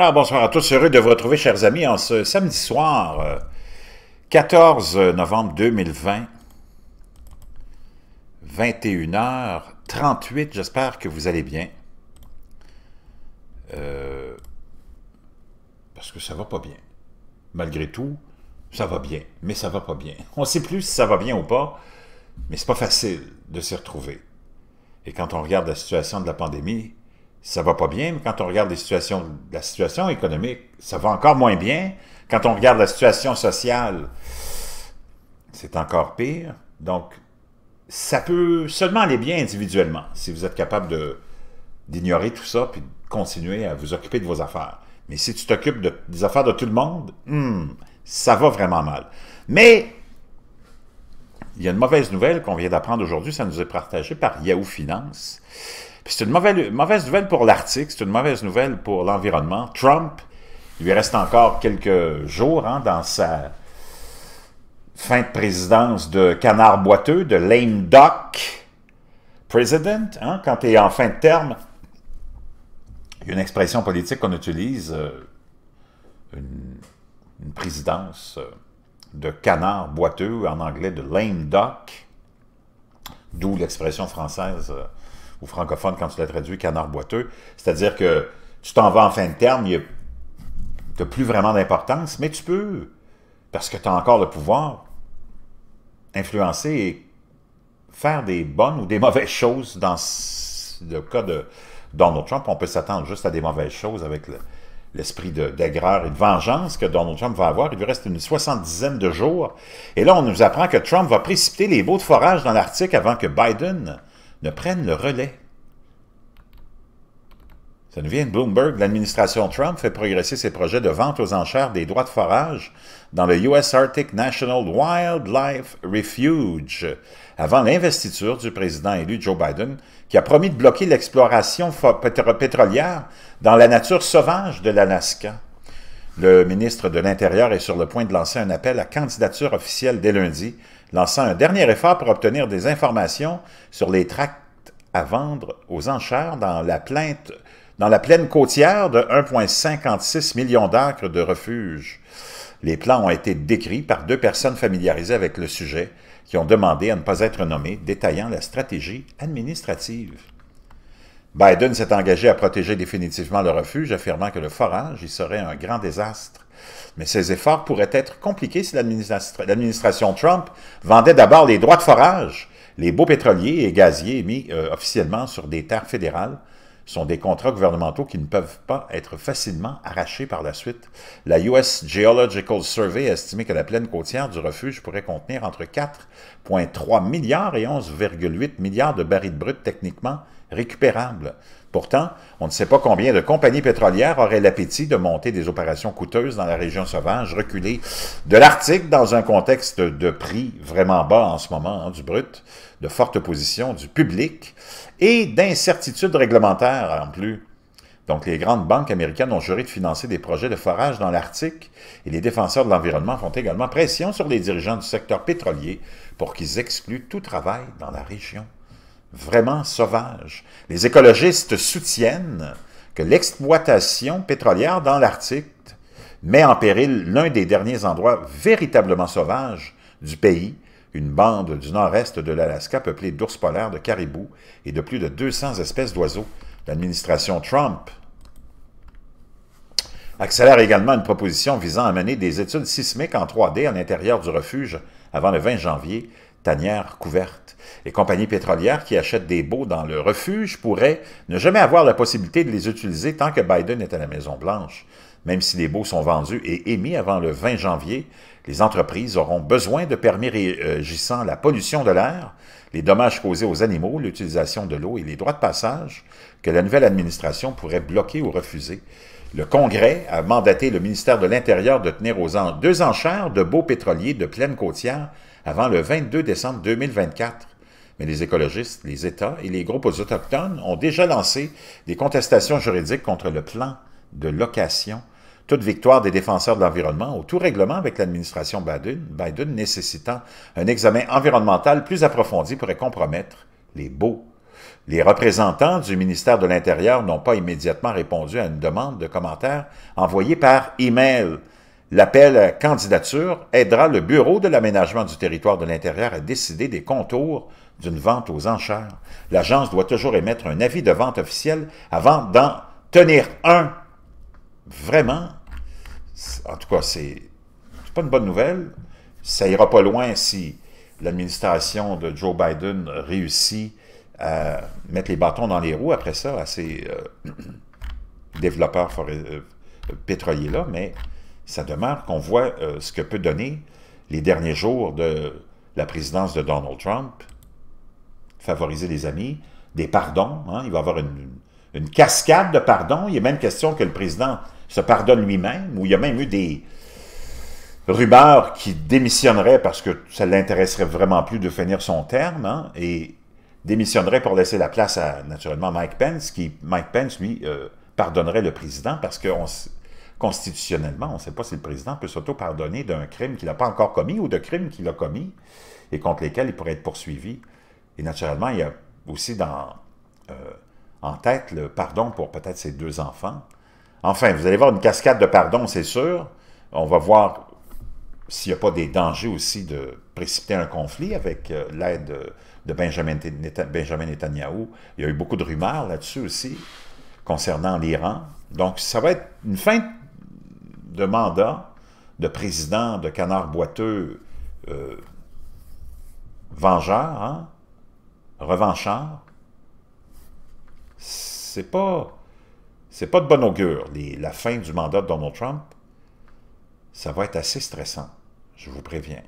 Alors, bonsoir à tous. Heureux de vous retrouver, chers amis, en ce samedi soir, 14 euh, novembre 2020, 21h38. J'espère que vous allez bien. Euh, parce que ça va pas bien. Malgré tout, ça va bien, mais ça va pas bien. On sait plus si ça va bien ou pas, mais c'est pas facile de s'y retrouver. Et quand on regarde la situation de la pandémie, ça va pas bien, mais quand on regarde la situation économique, ça va encore moins bien. Quand on regarde la situation sociale, c'est encore pire. Donc, ça peut seulement aller bien individuellement, si vous êtes capable d'ignorer tout ça, puis de continuer à vous occuper de vos affaires. Mais si tu t'occupes des affaires de tout le monde, hmm, ça va vraiment mal. Mais il y a une mauvaise nouvelle qu'on vient d'apprendre aujourd'hui, ça nous est partagé par Yahoo Finance c'est une mauvaise, nouvelle pour l'Arctique, c'est une mauvaise nouvelle pour l'environnement. Trump, il lui reste encore quelques jours hein, dans sa fin de présidence de canard boiteux, de lame duck president. Hein, quand tu es en fin de terme, il y a une expression politique qu'on utilise, euh, une, présidence euh, de canard boiteux, en anglais de lame duck, d'où l'expression française. Euh, ou francophone quand tu l'as traduit, canard boiteux. C'est-à-dire que tu t'en vas en fin de terme, tu n'as plus vraiment d'importance, mais tu peux, parce que tu as encore le pouvoir, influencer et faire des bonnes ou des mauvaises choses dans le cas de Donald Trump. On peut s'attendre juste à des mauvaises choses avec l'esprit de d'aigreur et de vengeance que Donald Trump va avoir. Il lui reste une soixante de jours. Et là, on nous apprend que Trump va précipiter les baux de forage dans l'Arctique avant que Biden ne prennent le relais. Ça nous vient de Bloomberg. L'administration Trump fait progresser ses projets de vente aux enchères des droits de forage dans le U.S. Arctic National Wildlife Refuge avant l'investiture du président élu Joe Biden, qui a promis de bloquer l'exploration pétrolière dans la nature sauvage de l'Alaska. Le ministre de l'Intérieur est sur le point de lancer un appel à candidature officielle dès lundi lançant un dernier effort pour obtenir des informations sur les tracts à vendre aux enchères dans la, dans la plaine côtière de 1,56 million d'acres de refuge. Les plans ont été décrits par deux personnes familiarisées avec le sujet qui ont demandé à ne pas être nommées, détaillant la stratégie administrative. Biden s'est engagé à protéger définitivement le refuge, affirmant que le forage y serait un grand désastre mais ces efforts pourraient être compliqués si l'administration Trump vendait d'abord les droits de forage. Les beaux pétroliers et gaziers mis euh, officiellement sur des terres fédérales sont des contrats gouvernementaux qui ne peuvent pas être facilement arrachés par la suite. La US Geological Survey a estimé que la plaine côtière du refuge pourrait contenir entre 4,3 milliards et 11,8 milliards de barils de brut techniquement Récupérable. Pourtant, on ne sait pas combien de compagnies pétrolières auraient l'appétit de monter des opérations coûteuses dans la région sauvage reculée de l'Arctique dans un contexte de prix vraiment bas en ce moment, hein, du brut, de forte opposition du public et d'incertitudes réglementaires en plus. Donc, les grandes banques américaines ont juré de financer des projets de forage dans l'Arctique et les défenseurs de l'environnement font également pression sur les dirigeants du secteur pétrolier pour qu'ils excluent tout travail dans la région vraiment sauvage. Les écologistes soutiennent que l'exploitation pétrolière dans l'Arctique met en péril l'un des derniers endroits véritablement sauvages du pays, une bande du nord-est de l'Alaska peuplée d'ours polaires, de caribous et de plus de 200 espèces d'oiseaux. L'administration Trump accélère également une proposition visant à mener des études sismiques en 3D à l'intérieur du refuge avant le 20 janvier tanières couvertes. Les compagnies pétrolières qui achètent des baux dans le refuge pourraient ne jamais avoir la possibilité de les utiliser tant que Biden est à la Maison-Blanche. Même si les baux sont vendus et émis avant le 20 janvier, les entreprises auront besoin de permis euh, régissant la pollution de l'air, les dommages causés aux animaux, l'utilisation de l'eau et les droits de passage que la nouvelle administration pourrait bloquer ou refuser. Le Congrès a mandaté le ministère de l'Intérieur de tenir aux en deux enchères de beaux pétroliers de pleine côtière avant le 22 décembre 2024. Mais les écologistes, les États et les groupes autochtones ont déjà lancé des contestations juridiques contre le plan de location. Toute victoire des défenseurs de l'environnement au tout règlement avec l'administration Biden, Biden nécessitant un examen environnemental plus approfondi pourrait compromettre les beaux les représentants du ministère de l'Intérieur n'ont pas immédiatement répondu à une demande de commentaires envoyée par e-mail. L'appel à candidature aidera le Bureau de l'aménagement du territoire de l'intérieur à décider des contours d'une vente aux enchères. L'agence doit toujours émettre un avis de vente officiel avant d'en tenir un. Vraiment, en tout cas, c'est pas une bonne nouvelle. Ça ira pas loin si l'administration de Joe Biden réussit à mettre les bâtons dans les roues après ça à ces euh, développeurs euh, pétroliers-là, mais ça demeure qu'on voit euh, ce que peut donner les derniers jours de la présidence de Donald Trump, favoriser les amis, des pardons, hein. il va y avoir une, cascade de pardons, il y a même question que le président se pardonne lui-même, ou il y a même eu des, rumeurs qui démissionnerait parce que ça ne l'intéresserait vraiment plus de finir son terme, hein, et démissionnerait pour laisser la place à, naturellement, Mike Pence, qui, Mike Pence, lui, euh, pardonnerait le président parce que constitutionnellement, on ne sait pas si le président peut s'auto-pardonner d'un crime qu'il n'a pas encore commis ou de crimes qu'il a commis et contre lesquels il pourrait être poursuivi. Et naturellement, il y a aussi dans, euh, en tête le pardon pour peut-être ses deux enfants. Enfin, vous allez voir une cascade de pardon, c'est sûr. On va voir s'il n'y a pas des dangers aussi de précipiter un conflit avec euh, l'aide de Benjamin, Netanyahu. Il y a eu beaucoup de rumeurs là-dessus aussi, concernant l'Iran. Donc, ça va être une fin de mandat de président de canard boiteux euh, vengeur, hein? revanchard. C'est pas... C'est pas de bon augure, la fin du mandat de Donald Trump. Ça va être assez stressant, je vous préviens.